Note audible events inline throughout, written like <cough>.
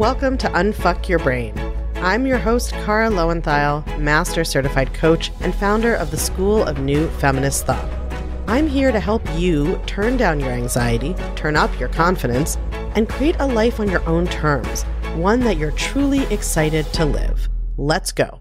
Welcome to Unfuck Your Brain. I'm your host, Kara Lowenthal, Master Certified Coach and founder of the School of New Feminist Thought. I'm here to help you turn down your anxiety, turn up your confidence, and create a life on your own terms, one that you're truly excited to live. Let's go.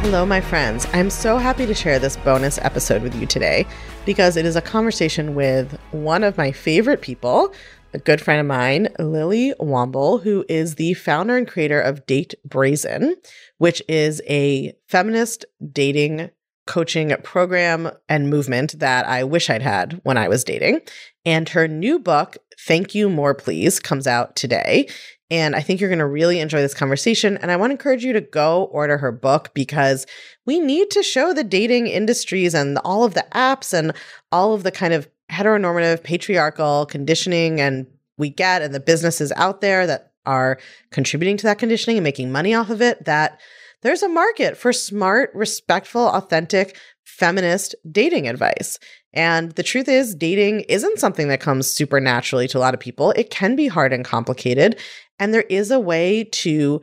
Hello, my friends. I'm so happy to share this bonus episode with you today because it is a conversation with one of my favorite people, a good friend of mine, Lily Womble, who is the founder and creator of Date Brazen, which is a feminist dating coaching program and movement that I wish I'd had when I was dating. And her new book, Thank You More Please, comes out today. And I think you're going to really enjoy this conversation. And I want to encourage you to go order her book because we need to show the dating industries and all of the apps and all of the kind of heteronormative patriarchal conditioning and we get and the businesses out there that are contributing to that conditioning and making money off of it that there's a market for smart, respectful, authentic feminist dating advice. And the truth is, dating isn't something that comes supernaturally to a lot of people. It can be hard and complicated. And there is a way to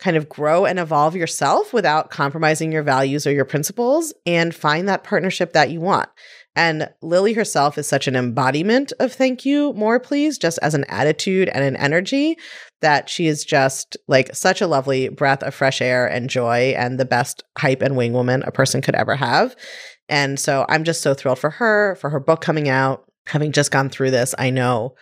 kind of grow and evolve yourself without compromising your values or your principles and find that partnership that you want. And Lily herself is such an embodiment of thank you, more please, just as an attitude and an energy that she is just like such a lovely breath of fresh air and joy and the best hype and wing woman a person could ever have. And so I'm just so thrilled for her, for her book coming out. Having just gone through this, I know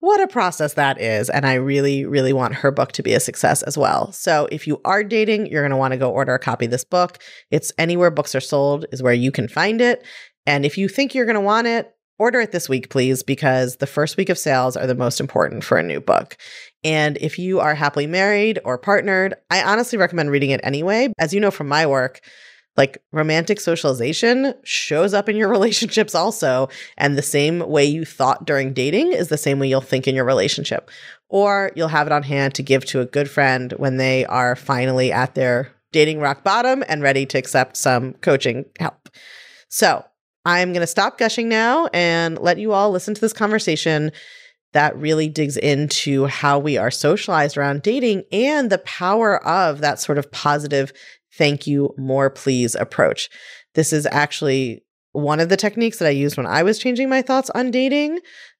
what a process that is. And I really, really want her book to be a success as well. So if you are dating, you're going to want to go order a copy of this book. It's anywhere books are sold, is where you can find it. And if you think you're going to want it, order it this week, please, because the first week of sales are the most important for a new book. And if you are happily married or partnered, I honestly recommend reading it anyway. As you know from my work, like romantic socialization shows up in your <laughs> relationships also. And the same way you thought during dating is the same way you'll think in your relationship. Or you'll have it on hand to give to a good friend when they are finally at their dating rock bottom and ready to accept some coaching help. So I'm going to stop gushing now and let you all listen to this conversation that really digs into how we are socialized around dating and the power of that sort of positive thank you more please approach. This is actually one of the techniques that I used when I was changing my thoughts on dating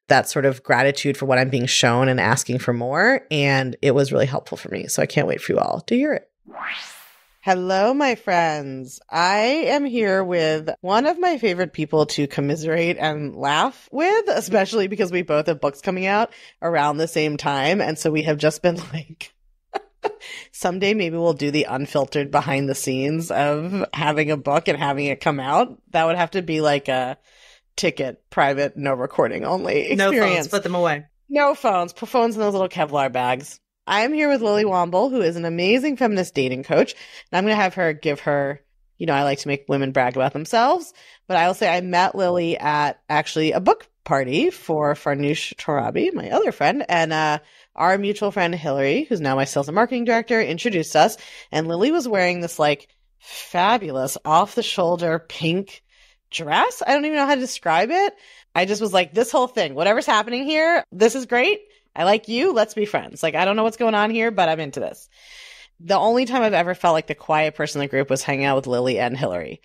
that sort of gratitude for what I'm being shown and asking for more. And it was really helpful for me. So I can't wait for you all to hear it. Hello, my friends. I am here with one of my favorite people to commiserate and laugh with, especially because we both have books coming out around the same time. And so we have just been <laughs> like, someday maybe we'll do the unfiltered behind the scenes of having a book and having it come out. That would have to be like a ticket, private, no recording only experience. No phones, put them away. No phones, put phones in those little Kevlar bags. I am here with Lily Womble, who is an amazing feminist dating coach. And I'm going to have her give her, you know, I like to make women brag about themselves, but I will say I met Lily at actually a book party for Farnoosh Torabi, my other friend, and uh, our mutual friend Hillary, who's now my sales and marketing director, introduced us. And Lily was wearing this like fabulous off the shoulder pink dress. I don't even know how to describe it. I just was like, this whole thing, whatever's happening here, this is great. I like you. Let's be friends. Like, I don't know what's going on here, but I'm into this. The only time I've ever felt like the quiet person in the group was hanging out with Lily and Hillary.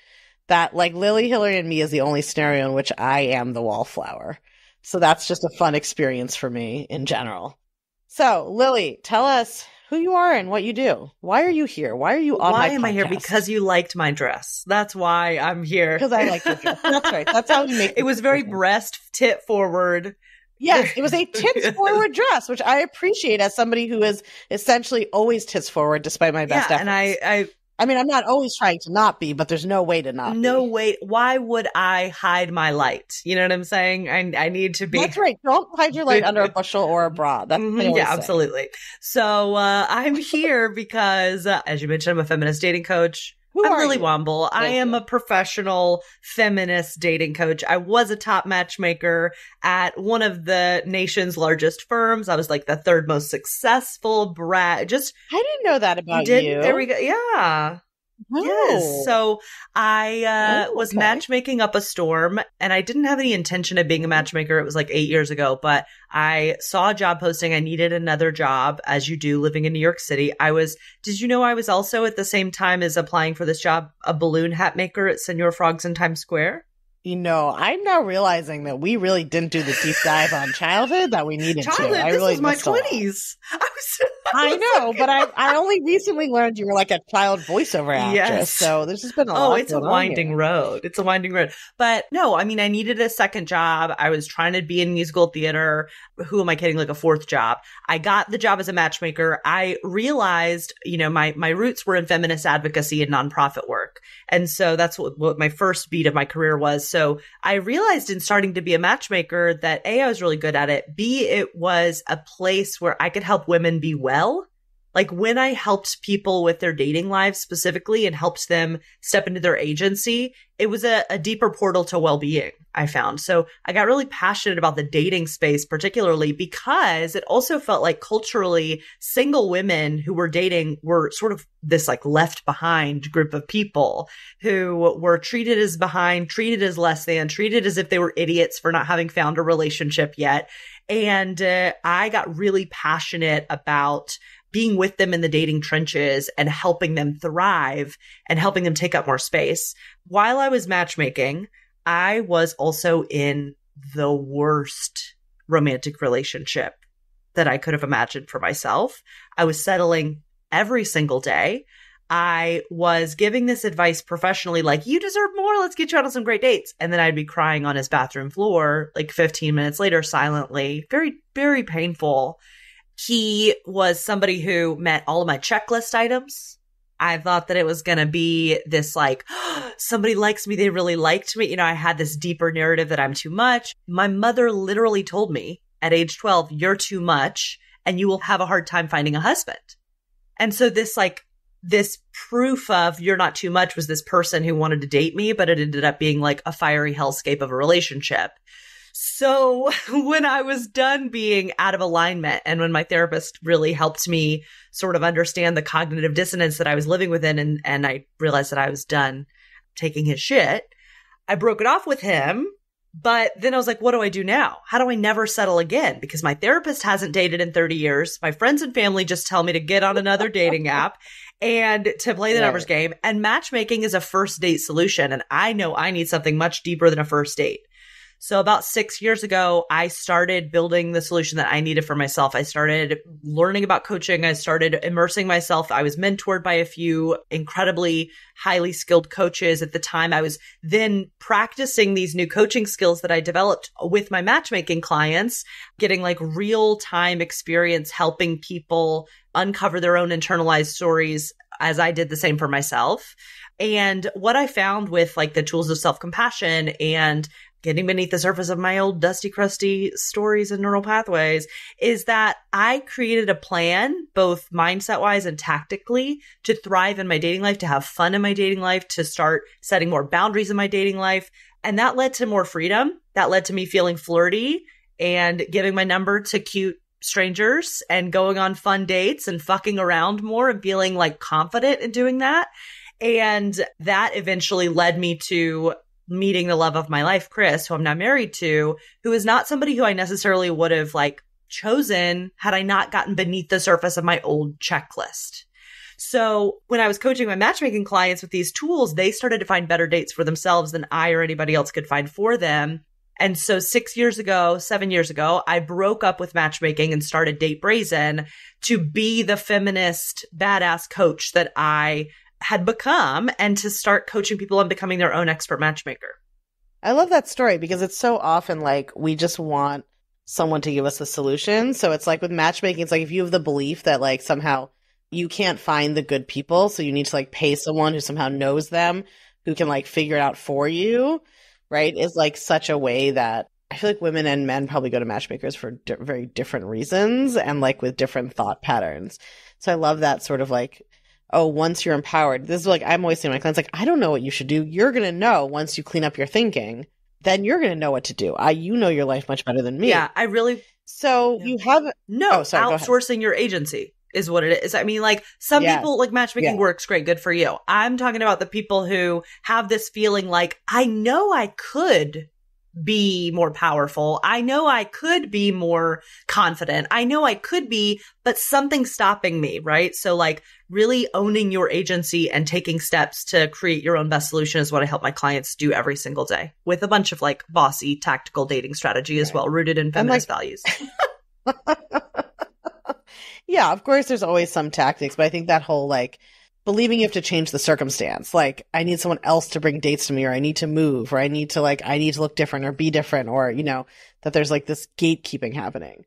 That, like, Lily, Hillary, and me is the only scenario in which I am the wallflower. So that's just a fun experience for me in general. So, Lily, tell us who you are and what you do. Why are you here? Why are you on Why am podcast? I here? Because you liked my dress. That's why I'm here. Because I like your dress. That's right. That's how you make it. <laughs> It was very breast tit forward. Yes, it was a <laughs> tits forward dress, which I appreciate as somebody who is essentially always tits forward, despite my best yeah, efforts. And I, I, I mean, I'm not always trying to not be, but there's no way to not. No be. way. Why would I hide my light? You know what I'm saying? I, I need to be. That's right. Don't hide your light under a <laughs> bushel or a bra. That's mm-hmm, yeah, say. absolutely. So uh, I'm here because, uh, as you mentioned, I'm a feminist dating coach. Who I'm Lily you? Womble. Thank I am you. a professional feminist dating coach. I was a top matchmaker at one of the nation's largest firms. I was like the third most successful brat. Just I didn't know that about did, you. There we go. Yeah. Oh. Yes. So I uh, oh, okay. was matchmaking up a storm and I didn't have any intention of being a matchmaker. It was like eight years ago, but I saw a job posting. I needed another job, as you do living in New York City. I was, did you know I was also at the same time as applying for this job, a balloon hat maker at Senor Frogs in Times Square? You know, I'm now realizing that we really didn't do the deep dive on childhood that we needed childhood, to. I this really was my twenties. <laughs> I, was, I, was I know, like, but I, <laughs> I only recently learned you were like a child voiceover actress. Yes. So this has been a oh, it's a winding road. It's a winding road. But no, I mean, I needed a second job. I was trying to be in musical theater. Who am I kidding? Like a fourth job. I got the job as a matchmaker. I realized, you know, my my roots were in feminist advocacy and nonprofit work, and so that's what, what my first beat of my career was so I realized in starting to be a matchmaker that A, I was really good at it. B, it was a place where I could help women be well like when I helped people with their dating lives specifically and helped them step into their agency, it was a, a deeper portal to well being, I found. So I got really passionate about the dating space, particularly because it also felt like culturally single women who were dating were sort of this like left behind group of people who were treated as behind, treated as less than, treated as if they were idiots for not having found a relationship yet. And uh, I got really passionate about being with them in the dating trenches and helping them thrive and helping them take up more space. While I was matchmaking, I was also in the worst romantic relationship that I could have imagined for myself. I was settling every single day. I was giving this advice professionally, like, you deserve more. Let's get you out on some great dates. And then I'd be crying on his bathroom floor, like 15 minutes later, silently, very, very painful he was somebody who met all of my checklist items. I thought that it was going to be this like, <gasps> somebody likes me. They really liked me. You know, I had this deeper narrative that I'm too much. My mother literally told me at age 12, you're too much and you will have a hard time finding a husband. And so this like, this proof of you're not too much was this person who wanted to date me, but it ended up being like a fiery hellscape of a relationship. So <laughs> when I was done being out of alignment and when my therapist really helped me sort of understand the cognitive dissonance that I was living within and, and I realized that I was done taking his shit, I broke it off with him. But then I was like, what do I do now? How do I never settle again? Because my therapist hasn't dated in 30 years. My friends and family just tell me to get on another dating <laughs> app and to play the yeah. numbers game. And matchmaking is a first date solution. And I know I need something much deeper than a first date. So about six years ago, I started building the solution that I needed for myself. I started learning about coaching. I started immersing myself. I was mentored by a few incredibly highly skilled coaches at the time. I was then practicing these new coaching skills that I developed with my matchmaking clients, getting like real time experience helping people uncover their own internalized stories as I did the same for myself. And what I found with like the tools of self compassion and getting beneath the surface of my old dusty, crusty stories and neural pathways is that I created a plan, both mindset wise and tactically, to thrive in my dating life, to have fun in my dating life, to start setting more boundaries in my dating life. And that led to more freedom. That led to me feeling flirty and giving my number to cute strangers and going on fun dates and fucking around more and feeling like confident in doing that. And that eventually led me to meeting the love of my life, Chris, who I'm now married to, who is not somebody who I necessarily would have like chosen had I not gotten beneath the surface of my old checklist. So when I was coaching my matchmaking clients with these tools, they started to find better dates for themselves than I or anybody else could find for them. And so six years ago, seven years ago, I broke up with matchmaking and started Date Brazen to be the feminist badass coach that I had become and to start coaching people on becoming their own expert matchmaker. I love that story because it's so often like we just want someone to give us the solution. So it's like with matchmaking, it's like if you have the belief that like somehow you can't find the good people, so you need to like pay someone who somehow knows them who can like figure it out for you, right? Is like such a way that I feel like women and men probably go to matchmakers for di- very different reasons and like with different thought patterns. So I love that sort of like oh, once you're empowered, this is like I'm always saying to my clients, like, I don't know what you should do. You're going to know once you clean up your thinking, then you're going to know what to do. I, you know your life much better than me. Yeah, I really. So yeah. you have no oh, sorry, outsourcing your agency is what it is. I mean, like some yes. people like matchmaking works great, good for you. I'm talking about the people who have this feeling like I know I could be more powerful. I know I could be more confident. I know I could be, but something's stopping me, right? So like really owning your agency and taking steps to create your own best solution is what I help my clients do every single day with a bunch of like bossy tactical dating strategy as well, rooted in feminist like- values. <laughs> yeah, of course, there's always some tactics, but I think that whole like believing you have to change the circumstance, like I need someone else to bring dates to me, or I need to move, or I need to like, I need to look different or be different, or, you know, that there's like this gatekeeping happening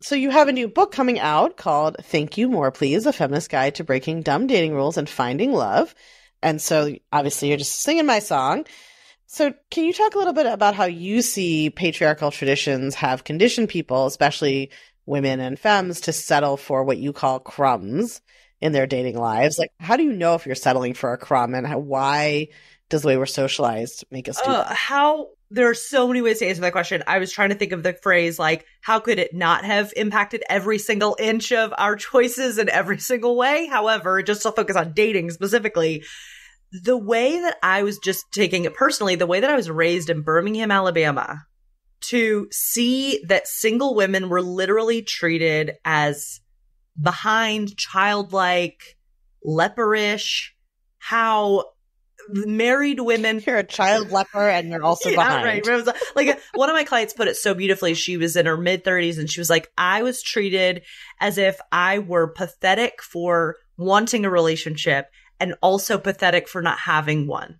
so you have a new book coming out called Thank You More Please, A Feminist Guide to Breaking Dumb Dating Rules and Finding Love. And so obviously you're just singing my song. So can you talk a little bit about how you see patriarchal traditions have conditioned people, especially women and femmes, to settle for what you call crumbs in their dating lives? Like how do you know if you're settling for a crumb and how, why does the way we're socialized make us do uh, How there are so many ways to answer that question. I was trying to think of the phrase like, how could it not have impacted every single inch of our choices in every single way? However, just to focus on dating specifically, the way that I was just taking it personally, the way that I was raised in Birmingham, Alabama, to see that single women were literally treated as behind, childlike, leperish, how married women. You're a child leper and you're also <laughs> yeah, behind. Right. Like one of my clients put it so beautifully. She was in her mid 30s and she was like, I was treated as if I were pathetic for wanting a relationship and also pathetic for not having one.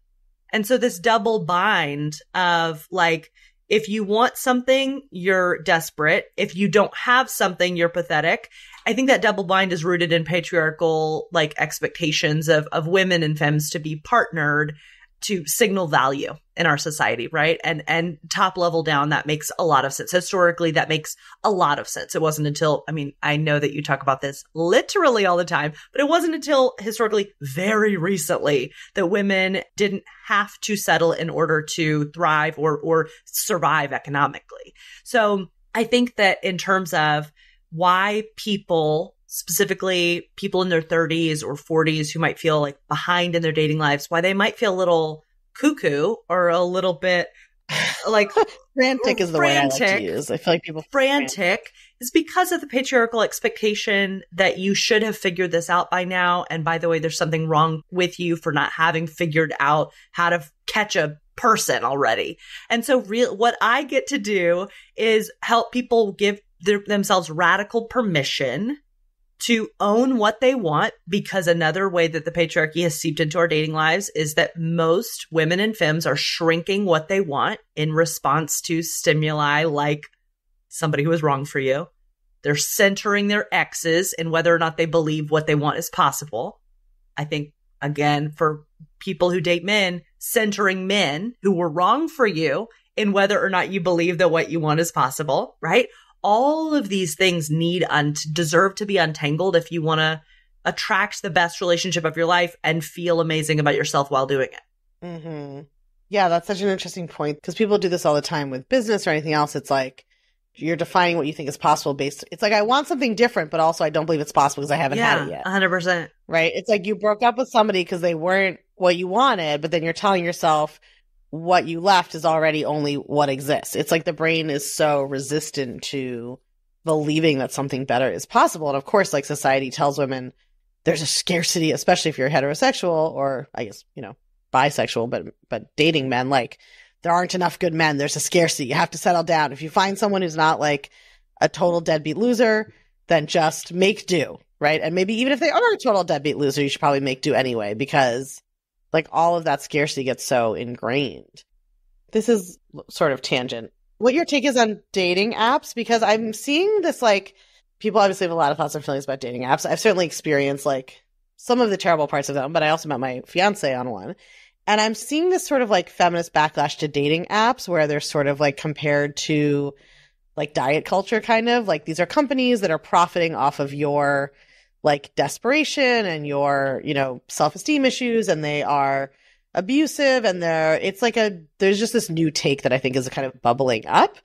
And so this double bind of like, if you want something, you're desperate. If you don't have something, you're pathetic. I think that double blind is rooted in patriarchal like expectations of of women and femmes to be partnered to signal value in our society, right? And and top level down, that makes a lot of sense. Historically, that makes a lot of sense. It wasn't until I mean, I know that you talk about this literally all the time, but it wasn't until historically very recently that women didn't have to settle in order to thrive or or survive economically. So I think that in terms of why people, specifically people in their 30s or 40s who might feel like behind in their dating lives, why they might feel a little cuckoo or a little bit like <laughs> frantic is the frantic, word I like to use. I feel like people frantic, frantic is because of the patriarchal expectation that you should have figured this out by now. And by the way, there's something wrong with you for not having figured out how to catch a person already. And so real what I get to do is help people give their, themselves radical permission to own what they want because another way that the patriarchy has seeped into our dating lives is that most women and femmes are shrinking what they want in response to stimuli like somebody who is wrong for you. They're centering their exes and whether or not they believe what they want is possible. I think again for people who date men, centering men who were wrong for you in whether or not you believe that what you want is possible, right? all of these things need and un- deserve to be untangled if you want to attract the best relationship of your life and feel amazing about yourself while doing it. Mm-hmm. Yeah, that's such an interesting point because people do this all the time with business or anything else. It's like you're defining what you think is possible based. It's like I want something different, but also I don't believe it's possible because I haven't yeah, had it yet. 100%. Right? It's like you broke up with somebody because they weren't what you wanted, but then you're telling yourself what you left is already only what exists. It's like the brain is so resistant to believing that something better is possible. And of course, like society tells women there's a scarcity, especially if you're heterosexual or I guess, you know, bisexual, but but dating men, like there aren't enough good men. There's a scarcity. You have to settle down. If you find someone who's not like a total deadbeat loser, then just make do, right? And maybe even if they are a total deadbeat loser, you should probably make do anyway because like all of that scarcity gets so ingrained. This is sort of tangent. What your take is on dating apps? Because I'm seeing this like people obviously have a lot of thoughts and feelings about dating apps. I've certainly experienced like some of the terrible parts of them, but I also met my fiance on one. And I'm seeing this sort of like feminist backlash to dating apps where they're sort of like compared to like diet culture kind of like these are companies that are profiting off of your like desperation and your, you know, self-esteem issues and they are abusive and they're it's like a there's just this new take that I think is kind of bubbling up.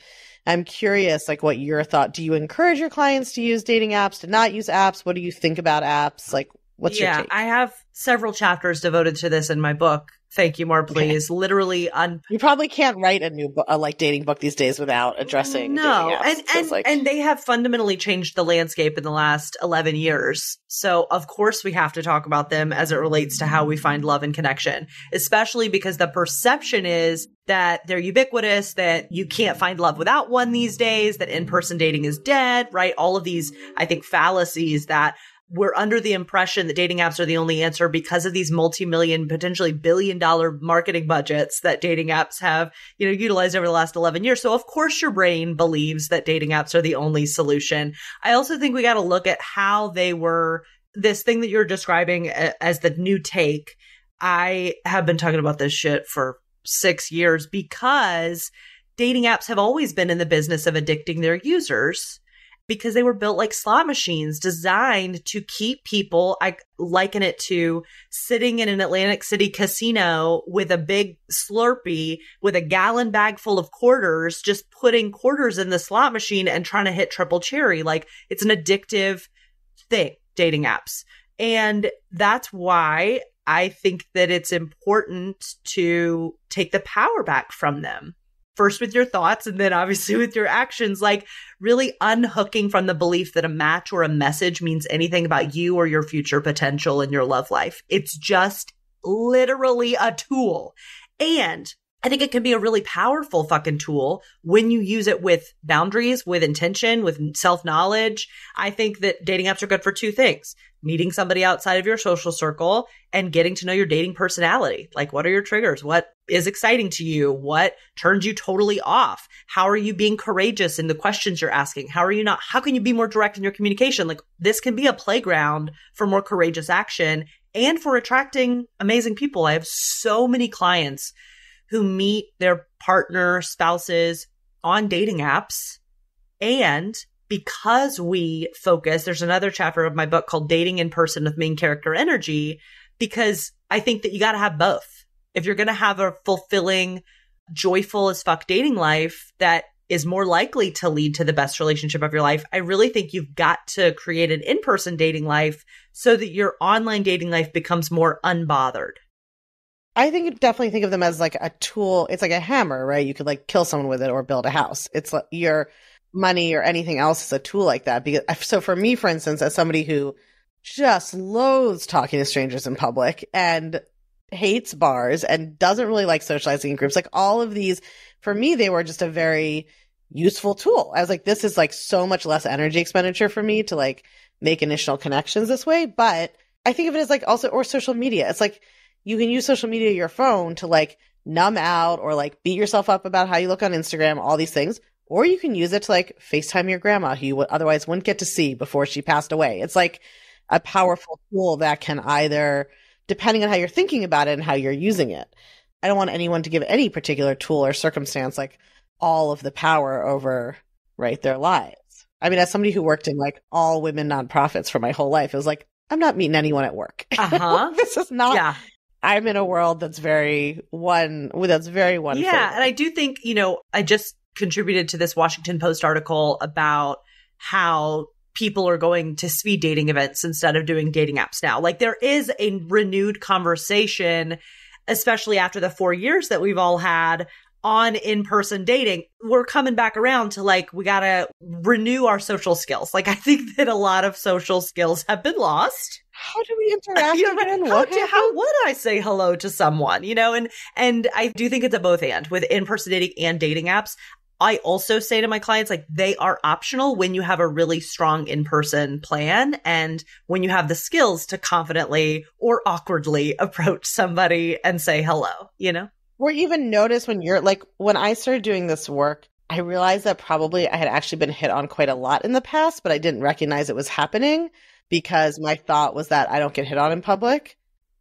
I'm curious like what your thought. Do you encourage your clients to use dating apps, to not use apps? What do you think about apps? Like what's yeah, your take? I have several chapters devoted to this in my book Thank you, more please. Okay. Literally, un- you probably can't write a new bu- a, like dating book these days without addressing no, and and, like- and they have fundamentally changed the landscape in the last eleven years. So of course we have to talk about them as it relates to how we find love and connection, especially because the perception is that they're ubiquitous, that you can't find love without one these days, that in person dating is dead, right? All of these, I think, fallacies that we're under the impression that dating apps are the only answer because of these multi-million, potentially billion-dollar marketing budgets that dating apps have, you know, utilized over the last 11 years. So of course your brain believes that dating apps are the only solution. I also think we got to look at how they were this thing that you're describing as the new take. I have been talking about this shit for six years because dating apps have always been in the business of addicting their users because they were built like slot machines designed to keep people. I liken it to sitting in an Atlantic City casino with a big Slurpee with a gallon bag full of quarters, just putting quarters in the slot machine and trying to hit triple cherry. Like it's an addictive thing, dating apps. And that's why I think that it's important to take the power back from them first with your thoughts and then obviously <laughs> with your actions, like really unhooking from the belief that a match or a message means anything about you or your future potential in your love life. It's just literally a tool. And I think it can be a really powerful fucking tool when you use it with boundaries, with intention, with self knowledge. I think that dating apps are good for two things meeting somebody outside of your social circle and getting to know your dating personality. Like, what are your triggers? What is exciting to you? What turns you totally off? How are you being courageous in the questions you're asking? How are you not? How can you be more direct in your communication? Like, this can be a playground for more courageous action and for attracting amazing people. I have so many clients who meet their partner, spouses on dating apps. And because we focus, there's another chapter of my book called Dating in Person with Main Character Energy, because I think that you got to have both. If you're going to have a fulfilling, joyful as fuck dating life that is more likely to lead to the best relationship of your life, I really think you've got to create an in person dating life so that your online dating life becomes more unbothered I think definitely think of them as like a tool. It's like a hammer, right? You could like kill someone with it or build a house. It's like your money or anything else is a tool like that. Because so for me, for instance, as somebody who just loathes talking to strangers in public and hates bars and doesn't really like socializing in groups, like all of these, for me, they were just a very useful tool. I was like, this is like so much less energy expenditure for me to like make initial connections this way. But I think of it as like also, or social media. It's like, you can use social media your phone to like numb out or like beat yourself up about how you look on Instagram, all these things. Or you can use it to like FaceTime your grandma who you otherwise wouldn't get to see before she passed away. It's like a powerful tool that can either, depending on how you're thinking about it and how you're using it. I don't want anyone to give any particular tool or circumstance like all of the power over right their lives. I mean, as somebody who worked in like all women nonprofits for my whole life, it was like, I'm not meeting anyone at work. <laughs> Uh-huh. this is not yeah. I'm in a world that's very one that's very one. Yeah, and I do think you know I just contributed to this Washington Post article about how people are going to speed dating events instead of doing dating apps now. Like there is a renewed conversation, especially after the four years that we've all had on in person dating, we're coming back around to like, we gotta renew our social skills. Like, I think that a lot of social skills have been lost. How do we <laughs> interact you know, again? How, do, how would I say hello to someone? You know, and and I do think it's a both and with in person dating and dating apps. I also say to my clients, like, they are optional when you have a really strong in person plan and when you have the skills to confidently or awkwardly <laughs> approach somebody and say hello, you know? or even notice when you're like when I started doing this work, I realized that probably I had actually been hit on quite a lot in the past, but I didn't recognize it was happening because my thought was that I don't get hit on in public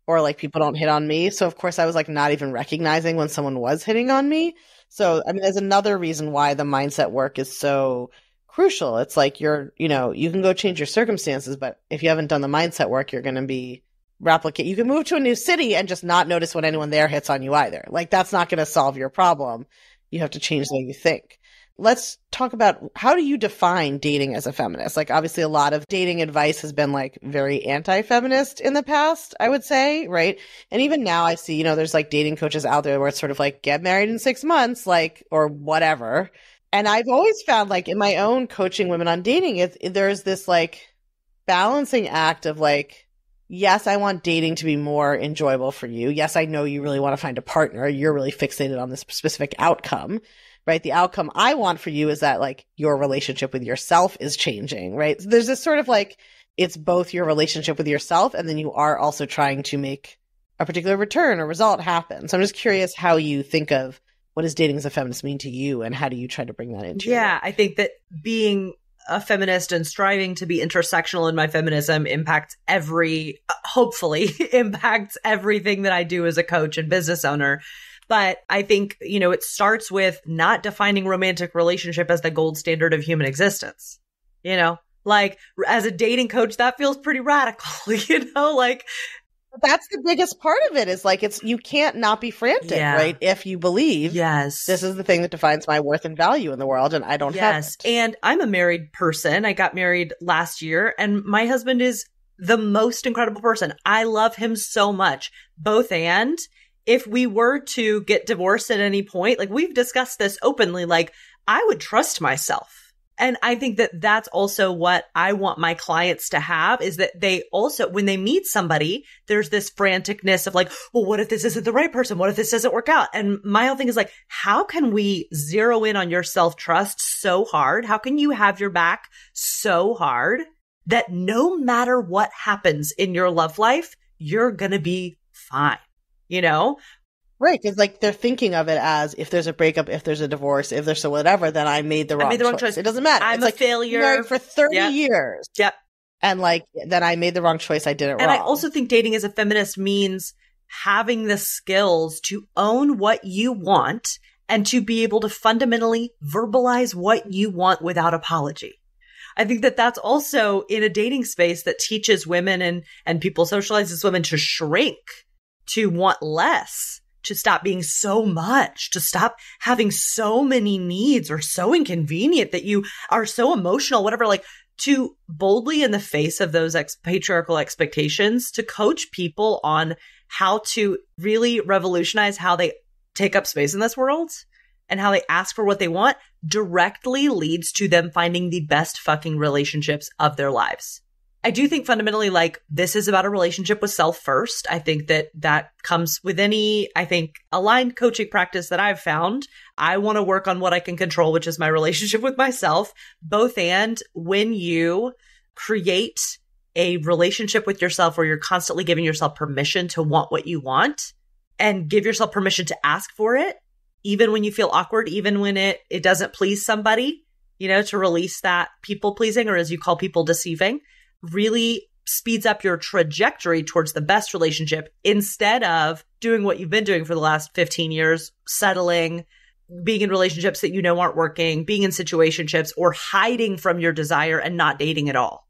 or like people don't hit on me. So of course I was like not even recognizing when someone was hitting on me. So I mean there's another reason why the mindset work is so crucial. It's like you're, you know, you can go change your circumstances, but if you haven't done the mindset work, you're going to be replicate. You can move to a new city and just not notice when anyone there hits on you either. Like that's not going to solve your problem. You have to change the way you think. Let's talk about how do you define dating as a feminist? Like obviously a lot of dating advice has been like very anti-feminist in the past, I would say, right? And even now I see, you know, there's like dating coaches out there where it's sort of like get married in 6 months like or whatever. And I've always found like in my own coaching women on dating, is there's this like balancing act of like yes, I want dating to be more enjoyable for you. Yes, I know you really want to find a partner. You're really fixated on this specific outcome, right? The outcome I want for you is that like your relationship with yourself is changing, right? So there's this sort of like, it's both your relationship with yourself and then you are also trying to make a particular return or result happen. So I'm just curious how you think of what does dating as a feminist mean to you and how do you try to bring that into yeah i think that being a feminist and striving to be intersectional in my feminism impacts every hopefully <laughs> impacts everything that I do as a coach and business owner. But I think, you know, it starts with not defining romantic relationship as the gold standard of human existence. You know, like as a dating coach, that feels pretty radical, <laughs> you know, like that's the biggest part of it is like it's you can't not be frantic, yeah. right? If you believe, yes, this is the thing that defines my worth and value in the world, and I don't yes. have. Yes, and I'm a married person. I got married last year, and my husband is the most incredible person. I love him so much, both and. If we were to get divorced at any point, like we've discussed this openly, like I would trust myself and I think that that's also what I want my clients to have is that they also, when they meet somebody, there's this franticness of like, well, what if this isn't the right person? What if this doesn't work out? And my whole thing is like, how can we zero in on your self trust so hard? How can you have your back so hard that no matter what happens in your love life, you're going to be fine? You know, Right, because like they're thinking of it as if there's a breakup, if there's a divorce, if there's a whatever, then I made the wrong, made the wrong choice. choice. It doesn't matter. I'm it's a like, failure married for thirty yep. years. Yep. And like then I made the wrong choice. I did it and wrong. And I also think dating as a feminist means having the skills to own what you want and to be able to fundamentally verbalize what you want without apology. I think that that's also in a dating space that teaches women and and people socializes women to shrink, to want less to stop being so much, to stop having so many needs or so inconvenient that you are so emotional, whatever, like to boldly in the face of those ex- patriarchal expectations to coach people on how to really revolutionize how they take up space in this world and how they ask for what they want directly leads to them finding the best fucking relationships of their lives. I do think fundamentally, like, this is about a relationship with self first. I think that that comes with any, I think, aligned coaching practice that I've found. I want to work on what I can control, which is my relationship <laughs> with myself, both and when you create a relationship with yourself where you're constantly giving yourself permission to want what you want and give yourself permission to ask for it, even when you feel awkward, even when it, it doesn't please somebody, you know, to release that people pleasing or as you call people deceiving really speeds up your trajectory towards the best relationship instead of doing what you've been doing for the last 15 years, settling, being in relationships that you know aren't working, being in situationships, or hiding from your desire and not dating at all.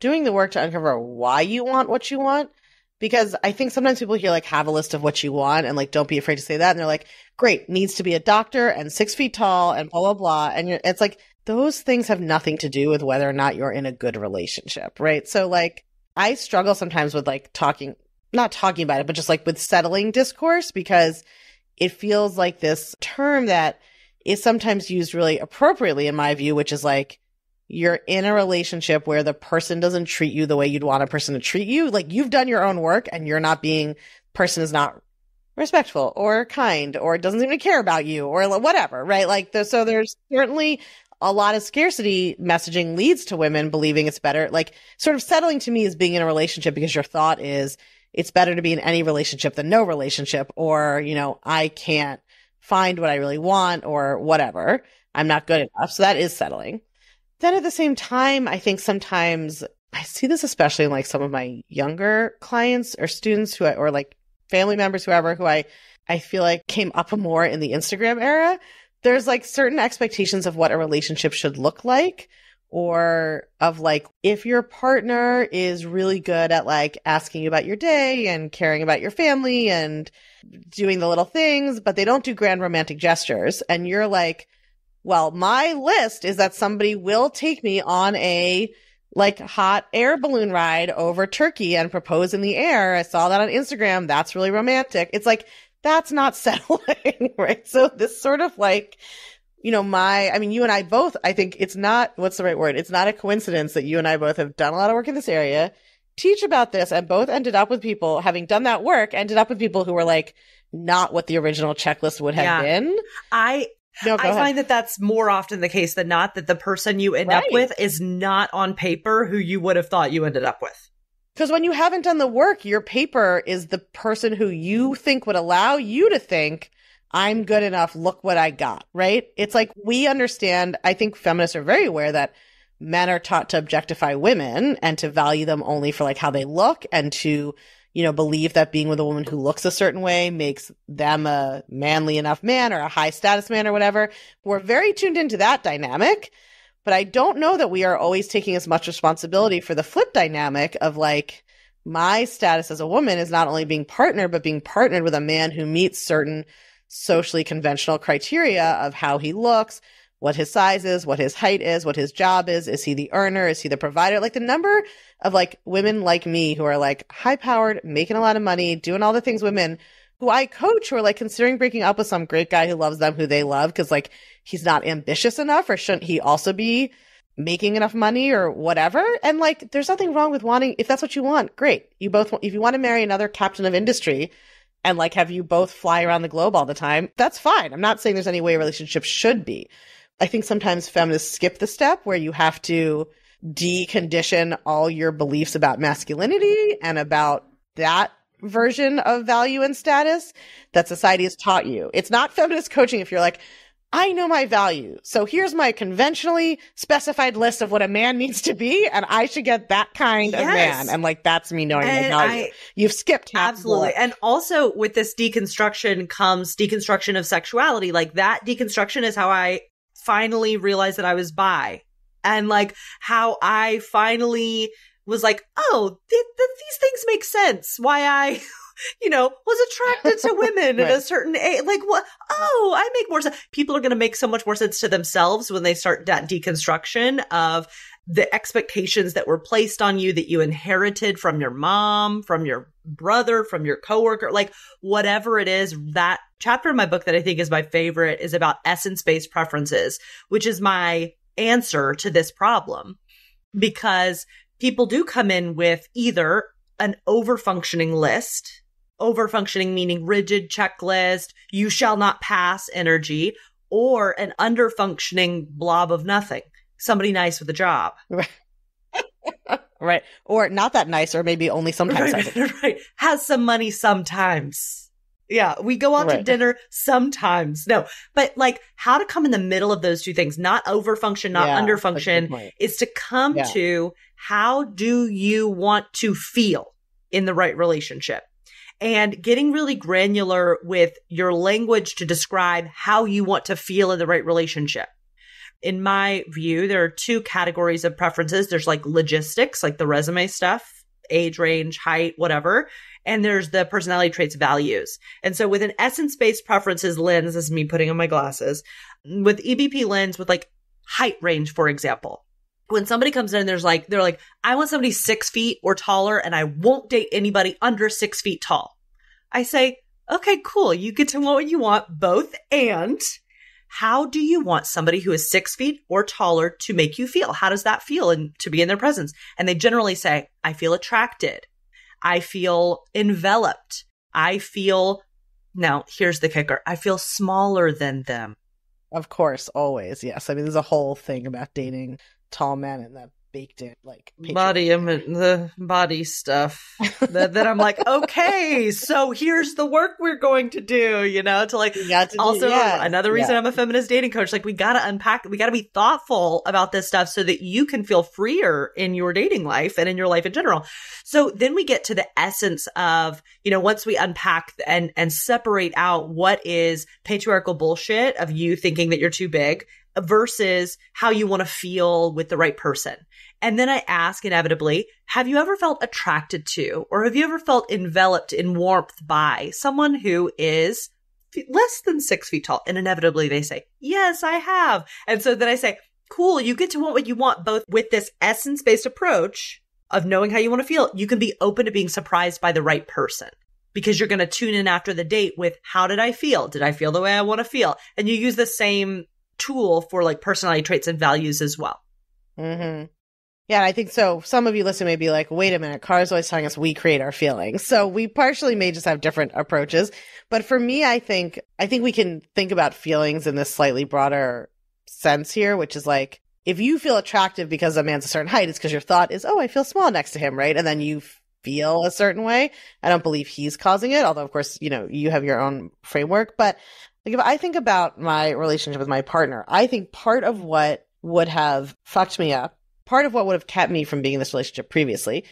Doing the work to uncover why you want what you want. Because I think sometimes people hear like have a list of what you want and like don't be afraid to say that. And they're like, great, needs to be a doctor and six feet tall and blah, blah, blah. And it's like, those things have nothing to do with whether or not you're in a good relationship, right? So like I struggle sometimes with like talking not talking about it, but just like with settling discourse because it feels like this term that is sometimes used really appropriately in my view, which is like you're in a relationship where the person doesn't treat you the way you'd want a person to treat you. Like you've done your own work and you're not being person is not respectful or kind or doesn't even care about you or whatever, right? Like, so there's certainly a lot of scarcity messaging leads to women believing it's better. Like sort of settling to me is being in a relationship because your thought is it's better to be in any relationship than no relationship or, you know, I can't find what I really want or whatever. I'm not good enough. So that is settling. Then at the same time, I think sometimes I see this especially in like some of my younger clients or students who I, or like family members, whoever, who I, I feel like came up more in the Instagram era there's like certain expectations of what a relationship should look like or of like if your partner is really good at like asking you about your day and caring about your family and doing the little things, but they don't do grand romantic gestures. And you're like, well, my list is that somebody will take me on a like hot air balloon ride over Turkey and propose in the air. I saw that on Instagram. That's really romantic. It's like that's not <laughs> settling, right? So this sort of like, you know, my, I mean, you and I both, I think it's not, what's the right word? It's not a coincidence that you and I both have done a lot of work in this area, teach about this, and both ended up with people, having done that work, ended up with people who were like, not what the original checklist would have yeah. been. I, no, I ahead. find that that's more often the case than not, that the person you end right. up with is not on paper who you would have thought you ended up with. Because when you haven't done the work, your paper is the person who you think would allow you to think, I'm good enough, look what I got, right? It's like we understand, I think feminists are very aware that men are taught to objectify women and to value them only for like how they look and to, you know, believe that being with a woman who looks a certain way makes them a manly enough man or a high status man or whatever. We're very tuned into that dynamic. But I don't know that we are always taking as much responsibility for the flip dynamic of like, my status as a woman is not only being partnered, but being partnered with a man who meets certain socially conventional criteria of how he looks, what his size is, what his height is, what his job is. Is he the earner? Is he the provider? Like the number of like women like me who are like high powered, making a lot of money, doing all the things women who I coach who are like considering breaking up with some great guy who loves them, who they love, because like he's not ambitious enough, or shouldn't he also be making enough money or whatever? And like, there's nothing wrong with wanting, if that's what you want, great. You both, want, if you want to marry another captain of industry and like have you both fly around the globe all the time, that's fine. I'm not saying there's any way a relationship should be. I think sometimes feminists skip the step where you have to decondition all your beliefs about masculinity and about that version of value and status that society has taught you. It's not feminist coaching if you're like, I know my value. So here's my conventionally specified list of what a man needs to be, and I should get that kind yes. of man. And like that's me knowing and my value. I, You've skipped absolutely. And also with this deconstruction comes deconstruction of sexuality. Like that deconstruction is how I finally realized that I was bi, and like how I finally was like, oh, th- th- these things make sense. Why I, <laughs> you know, was attracted to women right. <laughs> at a certain age. Like, what? Oh, I make more sense. People are going to make so much more sense to themselves when they start that deconstruction of the expectations that were placed on you that you inherited from your mom, from your brother, from your coworker, like whatever it is. That chapter in my book that I think is my favorite is about essence based preferences, which is my answer to this problem because people do come in with either an overfunctioning list, overfunctioning meaning rigid checklist, you shall not pass energy, or an underfunctioning blob of nothing, somebody nice with a job. Right. <laughs> right. Or not that nice, or maybe only sometimes. Right, <laughs> right. Has some money sometimes. Yeah, we go out right. to dinner sometimes. No, but like how to come in the middle of those two things, not overfunction, not yeah, underfunction, is to come yeah. to how do you want to feel in the right relationship? And getting really granular with your language to describe how you want to feel in the right relationship. In my view, there are two categories of preferences. There's like logistics, like the resume stuff, age range, height, whatever and there's the personality traits values. And so with an essence based preferences lens, this is me putting on my glasses, with EBP lens, with like height range, for example, when somebody comes in and there's like, they're like, I want somebody six feet or taller and I won't date anybody under six feet tall. I say, okay, cool. You get to want what you want, both and how do you want somebody who is six feet or taller to make you feel? How does that feel and to be in their presence? And they generally say, I feel attracted. I feel enveloped. I feel, now here's the kicker I feel smaller than them. Of course, always. Yes. I mean, there's a whole thing about dating tall men and that baked in like body Im- the body stuff that, that i'm like <laughs> okay so here's the work we're going to do you know to like to also do, yeah. another reason yeah. i'm a feminist dating coach like we gotta unpack we gotta be thoughtful about this stuff so that you can feel freer in your dating life and in your life in general so then we get to the essence of you know once we unpack and and separate out what is patriarchal bullshit of you thinking that you're too big versus how you want to feel with the right person and then I ask inevitably, have you ever felt attracted to or have you ever felt enveloped in warmth by someone who is less than six feet tall? And inevitably they say, yes, I have. And so then I say, cool, you get to want what you want both with this essence based approach of knowing how you want to feel. You can be open to being surprised by the right person because you're going to tune in after the date with how did I feel? Did I feel the way I want to feel? And you use the same tool for like personality traits and values as well. Mm-hmm. Yeah, I think so. Some of you listening may be like, wait a minute, Cara's always telling us we create our feelings. So we partially may just have different approaches. But for me, I think, I think we can think about feelings in this slightly broader sense here, which is like, if you feel attractive because a man's a certain height, it's because your thought is, oh, I feel small next to him, right? And then you feel a certain way. I don't believe he's causing it, although, of course, you know, you have your own framework. But like, if I think about my relationship with my partner, I think part of what would have fucked me up part of what would have kept me from being in this relationship previously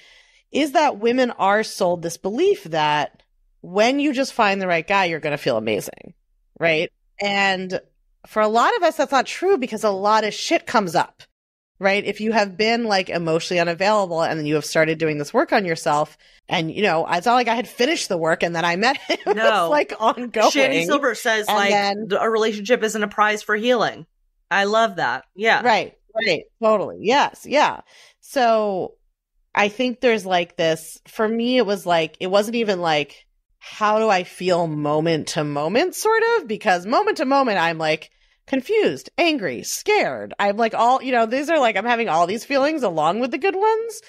is that women are sold this belief that when you just find the right guy, you're going to feel amazing. Right. And for a lot of us, that's not true because a lot of shit comes up. Right. If you have been like emotionally unavailable and then you have started doing this work on yourself, and you know, it's not like I had finished the work and then I met him. <laughs> No. it's like ongoing. Shani Silver says, and like, then, a relationship isn't a prize for healing. I love that. Yeah. Right. Right. Totally. Yes. Yeah. So I think there's like this for me, it was like, it wasn't even like, how do I feel moment to moment, sort of? Because moment to moment, I'm like confused, angry, scared. I'm like all, you know, these are like, I'm having all these feelings along with the good ones.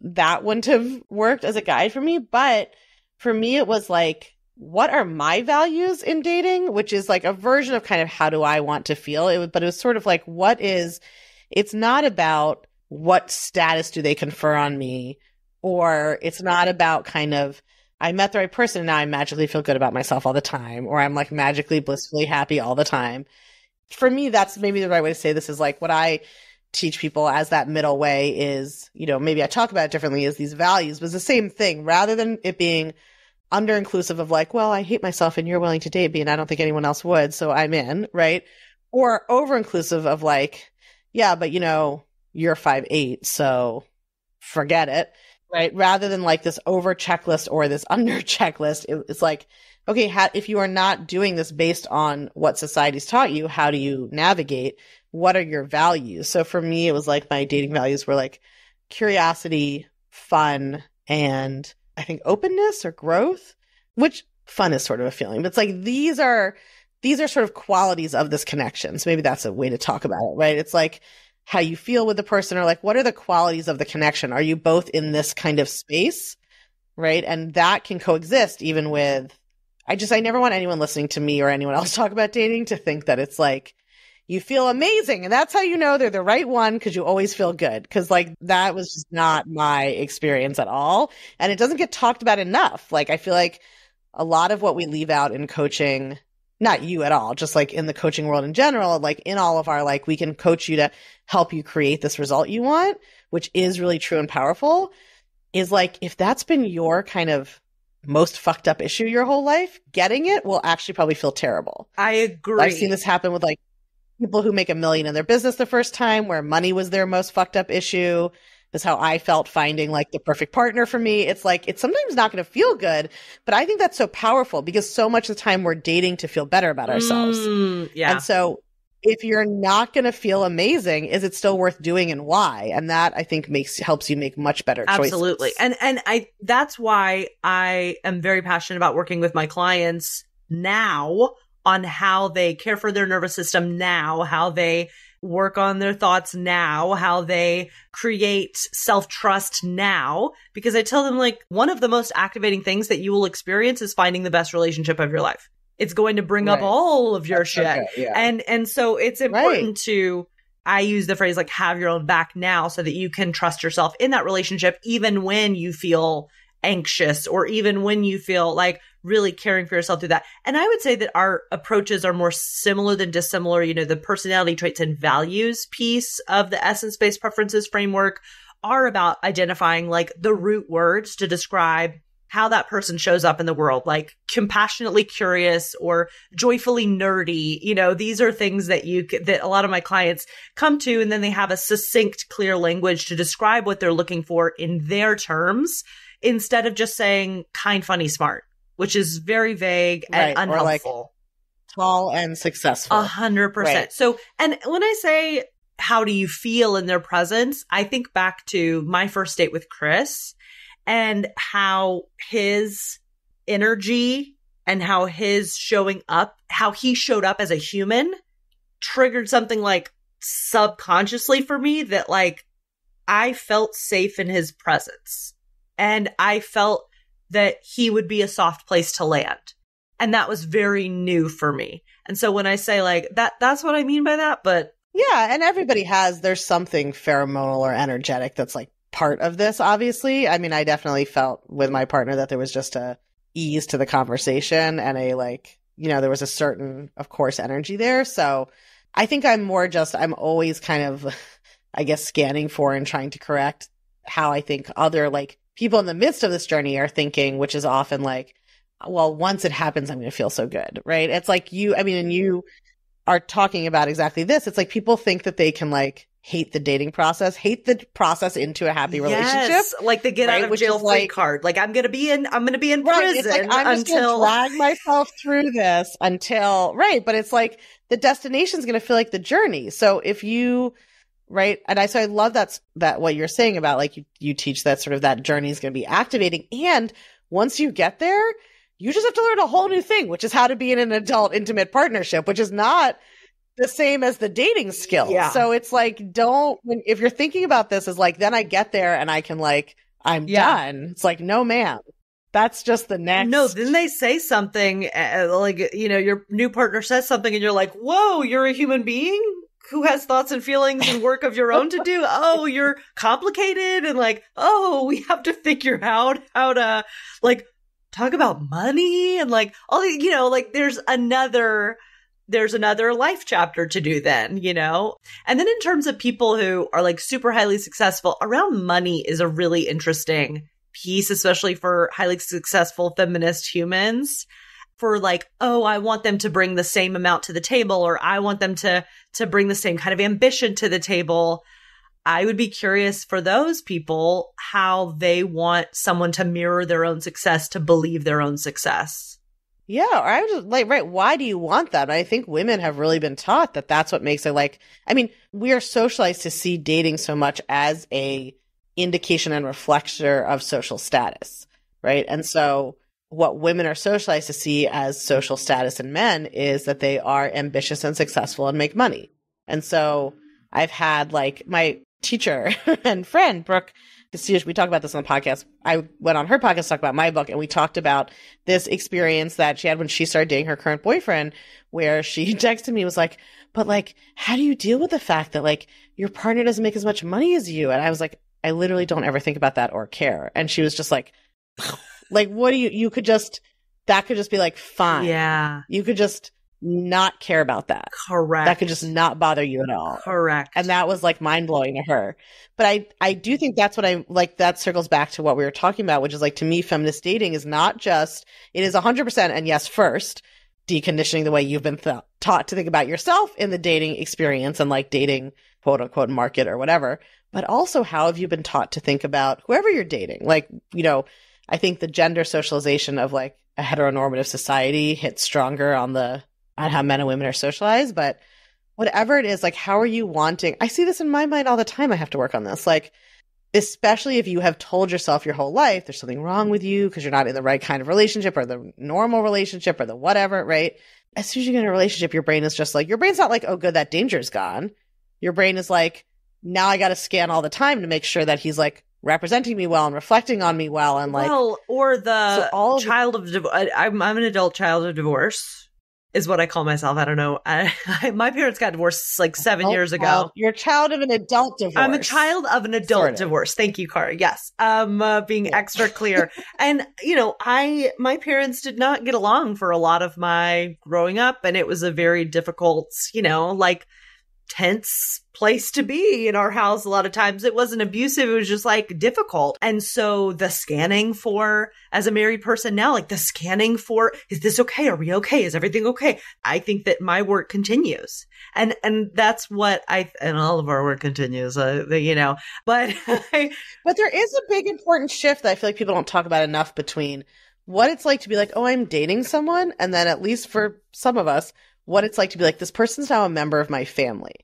That wouldn't have worked as a guide for me. But for me, it was like, what are my values in dating? Which is like a version of kind of how do I want to feel? It but it was sort of like, what is, it's not about what status do they confer on me, or it's not about kind of, I met the right person and now I magically feel good about myself all the time, or I'm like magically blissfully happy all the time. For me, that's maybe the right way to say this is like what I teach people as that middle way is, you know, maybe I talk about it differently is these values, but it's the same thing rather than it being under inclusive of like, well, I hate myself and you're willing to date me and I don't think anyone else would, so I'm in, right? Or over inclusive of like, yeah, but you know, you're five eight, so forget it. Right. Rather than like this over checklist or this <laughs> under checklist, it, it's like, okay, how, if you are not doing this based on what society's taught you, how do you navigate? What are your values? So for me, it was like my dating values were like curiosity, fun, and I think openness or growth, which fun is sort of a feeling, but it's like these are these are sort of qualities of this connection. So maybe that's a way to talk about it, right? It's like how you feel with the person or like what are the qualities of the connection? Are you both in this kind of space? Right. And that can coexist even with, I just, I never want anyone listening to me or anyone else <laughs> talk about dating to think that it's like, you feel amazing. And that's how you know they're the right one because you always feel good. Cause like that was just not my experience at all. And it doesn't get talked about enough. Like I feel like a lot of what we leave out in coaching not you at all, just like in the coaching world in general, like in all of our, like, we can coach you to help you create this result you want, which is really true and powerful, is like, if that's been your kind of most fucked up issue your whole life, getting it will actually probably feel terrible. I agree. I've seen this happen with like people who make a million in their business the first time, where money was their most fucked up issue is how I felt finding like the perfect partner for me. It's like, it's sometimes not going to feel good, but I think that's so powerful because so much of the time we're dating to feel better about ourselves. Mm, yeah. And so if you're not going to feel amazing, is it still worth doing and why? And that I think makes, helps you make much better choices. Absolutely. And, and I, that's why I am very passionate about working with my clients now on how they care for their nervous system now, how they work on their thoughts now, how they create self trust now. Because I tell them, like, one of the most activating things that you will experience is finding the best relationship of your life. It's going to bring right. up all of your That's shit. Okay, yeah. And, and so it's important right. to, I use the phrase like have your own back now so that you can trust yourself in that relationship, even when you feel anxious or even when you feel like really caring for yourself through that. And I would say that our approaches are more similar than dissimilar. You know, the personality traits and values piece of the essence based preferences framework are about identifying like the root words to describe how that person shows up in the world, like compassionately curious or joyfully nerdy. You know, these are things that you, that a lot of my clients come to, and then they have a succinct, clear language to describe what they're looking for in their terms instead of just saying kind, funny, smart which is very vague and right. unhelpful. Like tall and successful. A hundred percent. So, and when I say how do you feel in their presence, I think back to my first date with Chris and how his energy and how his showing up, how he showed up as a human triggered something like subconsciously for me that like I felt safe in his presence. And I felt that he would be a soft place to land. And that was very new for me. And so when I say like that, that's what I mean by that. But yeah, and everybody has, there's something pheromonal or energetic that's like part of this, obviously. I mean, I definitely felt with my partner that there was just a ease to the conversation and a like, you know, there was a certain, of course, energy there. So I think I'm more just, I'm always kind of, <laughs> I guess, scanning for and trying to correct how I think other like people in the midst of this journey are thinking, which is often like, well, once it happens, I'm going to feel so good, right? It's like you, I mean, and you are talking about exactly this. It's like people think that they can like hate the dating process, hate the process into a happy yes, relationship, like the get right? out of jail free like, card. Like I'm gonna be in, I'm gonna be in prison like, I'm until drag myself through this until right. But it's like the destination is gonna feel like the journey. So if you right? And I so I love that's that what you're saying about like you, you teach that sort of that journey is going to be activating, and once you get there, you just have to learn a whole new thing, which is how to be in an adult intimate partnership, which is not the same as the dating skill. Yeah. So it's like don't when, if you're thinking about this is like then I get there and I can like I'm yeah. done. It's like no ma'am. That's just the next. No, then they say something uh, like, you know, your new partner says something and you're like, whoa, you're a human being? who has thoughts and feelings and work of your own to do. <laughs> Oh, you're complicated and like, oh, we have to figure out how to like talk about money and like all the, you know, like there's another there's another life chapter to do then, you know? And then in terms of people who are like super highly successful around money is a really interesting piece, especially for highly successful feminist humans for like, oh, I want them to bring the same amount to the table or I want them to to bring the same kind of ambition to the table. I would be curious for those people how they want someone to mirror their own success, to believe their own success. Yeah, I was like, right, why do you want that? I think women have really been taught that that's what makes it like. I mean, we are socialized to see dating so much as a indication and reflector of social status, right? And so what women are socialized to see as social status in men is that they are ambitious and successful and make money. And so I've had like my teacher <laughs> and friend, Brooke because we talk about this on the podcast. I went on her podcast to talk about my book and we talked about this experience that she had when she started dating her current boyfriend, where she <laughs> texted me, was like, but like, how do you deal with the fact that like your partner doesn't make as much money as you? And I was like, I literally don't ever think about that or care. And she was just like, like, what do you, you could just, that could just be like, fine. Yeah. You could just not care about that. Correct. That could just not bother you at all. Correct. And that was like mind blowing to her. But I, I do think that's what I like. That circles back to what we were talking about, which is like, to me, feminist dating is not just, it is 100% and yes, first deconditioning the way you've been th- taught to think about yourself in the dating experience and like dating quote unquote market or whatever, but also how have you been taught to think about whoever you're dating? Like, you know, I think the gender socialization of like a heteronormative society hits stronger on the on how men and women are socialized, but whatever it is, like how are you wanting I see this in my mind all the time. I have to work on this. Like especially if you have told yourself your whole life there's something wrong with you because you're not in the right kind of relationship or the normal relationship or the whatever, right? As soon as you get in a relationship, your brain is just like your brain's not like, oh good, that danger has gone. Your brain is like, now I gotta scan all the time to make sure that he's like representing me well and reflecting on me well and like well or the so all child of, divorce. I'm, I'm an adult child of divorce is what I call myself. I don't know. I, <laughs> I, my parents got divorced like seven adult oh, years ago. Child. You're a child of an adult divorce. I'm a child of an adult sort of. divorce. Thank you, Cara. Yes. Um, uh, being yeah. extra clear. <laughs> and you know, I my parents did not get along for a lot of my growing up, and it was a very difficult. You know, like tense place to be in our house a lot of times it wasn't abusive it was just like difficult and so the scanning for as a married person now like the scanning for is this okay are we okay is everything okay i think that my work continues and and that's what i and all of our work continues uh, you know but <laughs> I, but there is a big important shift that i feel like people don't talk about enough between what it's like to be like oh i'm dating someone and then at least for some of us what it's like to be like, this person's now a member of my family.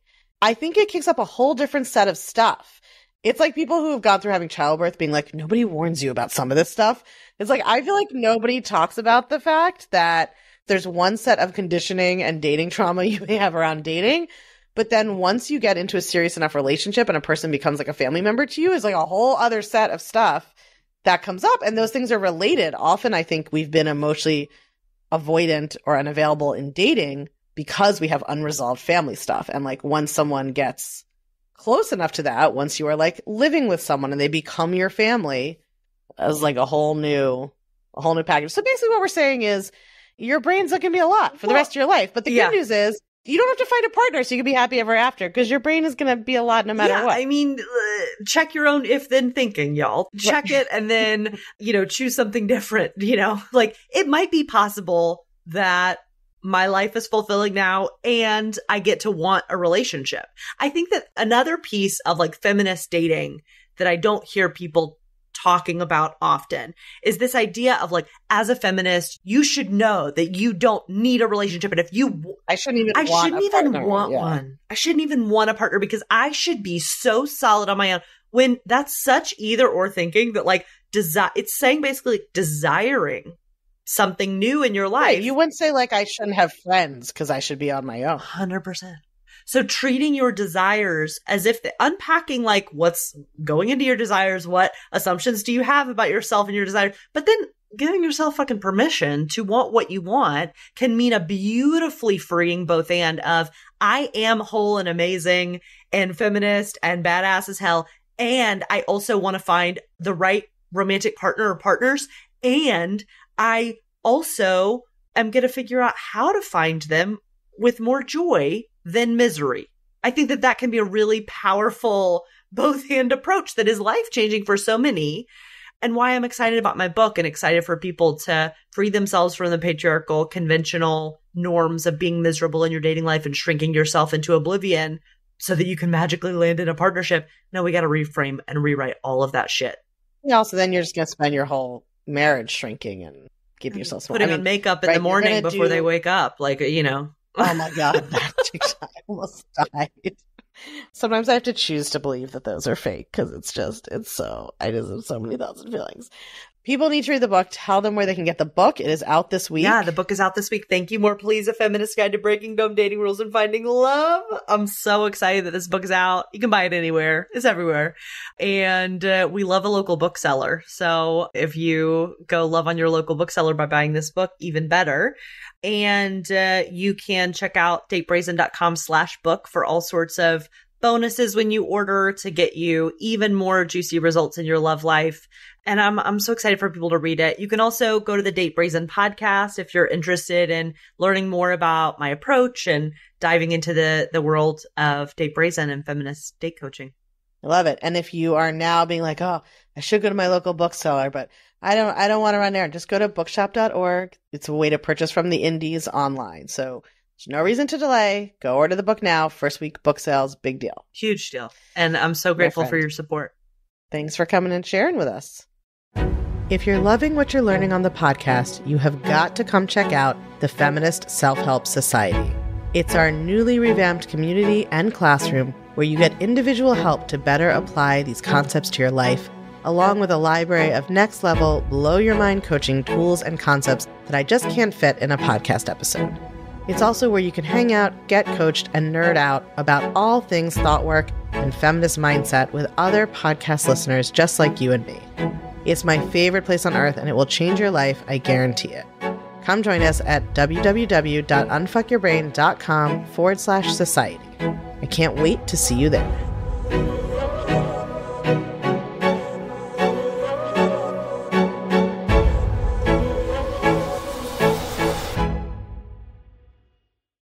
I think it kicks up a whole different set of stuff. It's like people who have gone through having childbirth being like, nobody warns you about some of this stuff. It's like, I feel like nobody talks about the fact that there's one set of conditioning and dating trauma <laughs> you may have around dating. But then once you get into a serious enough relationship and a person becomes like a family member to you, is like a whole other set of stuff that comes up. And those things are related. Often I think we've been emotionally avoidant or unavailable in dating because we have unresolved family stuff. And like once someone gets close enough to that, once you are like living with someone and they become your family, as like a whole new, a whole new package. So basically, what we're saying is your brain's looking going to be a lot for the well, rest of your life. But the yeah. good news is you don't have to find a partner so you can be happy ever after because your brain is going to be a lot no matter yeah, what. I mean, uh, check your own if then thinking, y'all. Check it and then, you know, choose something different. <laughs> You know, like it might be possible that my life is fulfilling now and I get to want a relationship. I think that another piece of like feminist dating that I don't hear people talking about often is this idea of like, as a feminist, you should know that you don't need a relationship. And if you, I shouldn't even, I shouldn't even partner. want yeah. one. I shouldn't even want a partner because I should be so solid on my own when that's such either or thinking that like, desire, it's saying basically like desiring something new in your life. Right. You wouldn't say like, I shouldn't have friends because I should be on my own. 100%. So treating your desires as if the, unpacking like what's going into your desires, what assumptions do you have about yourself and your desires, but then giving yourself fucking permission to want what you want can mean a beautifully freeing both and of I am whole and amazing and feminist and badass as hell. And I also want to find the right romantic partner or partners. And I also am going to figure out how to find them with more joy than misery. I think that that can be a really powerful both hand approach that is life changing for so many and why I'm excited about my book and excited for people to free themselves from the patriarchal conventional norms of being miserable in your dating life and shrinking yourself into oblivion so that you can magically land in a partnership. No, we got to reframe and rewrite all of that shit. Yeah, also then you're just going to spend your whole marriage shrinking and keeping mm-hmm. yourself Putting I mean, on makeup in right, the morning before do... they wake up. Like, you know. Oh my God. <laughs> I <laughs> almost died. Sometimes I have to choose to believe that those are fake because it's just, it's so, I just have so many thousand feelings. People need to read the book. Tell them where they can get the book. It is out this week. Yeah, the book is out this week. Thank you, More Please, A Feminist Guide to Breaking Dumb Dating Rules and Finding Love. I'm so excited that this book is out. You can buy it anywhere, it's everywhere. And uh, we love a local bookseller. So if you go love on your local bookseller by buying this book, even better. And uh, you can check out datebrazen.com slash book for all sorts of bonuses when you order to get you even more juicy results in your love life. And I'm, I'm so excited for people to read it. You can also go to the Date Brazen podcast if you're interested in learning more about my approach and diving into the, the world of Date Brazen and feminist date coaching. I love it. And if you are now being like, oh, I should go to my local bookseller, but I don't I don't want to run errand. Just go to bookshop.org. It's a way to purchase from the indies online. So there's no reason to delay. Go order the book now. First week book sales, big deal. Huge deal. And I'm so grateful for your support. Thanks for coming and sharing with us. If you're loving what you're learning on the podcast, you have got to come check out the Feminist Self Help Society. It's our newly revamped community and classroom where you get individual help to better apply these concepts to your life along with a library of next level, blow your mind coaching tools and concepts that I just can't fit in a podcast episode. It's also where you can hang out, get coached, and nerd out about all things thought work and feminist mindset with other podcast listeners just like you and me. It's my favorite place on earth, and it will change your life, I guarantee it. Come join us at www.unfuckyourbrain.com forward slash society. I can't wait to see you there.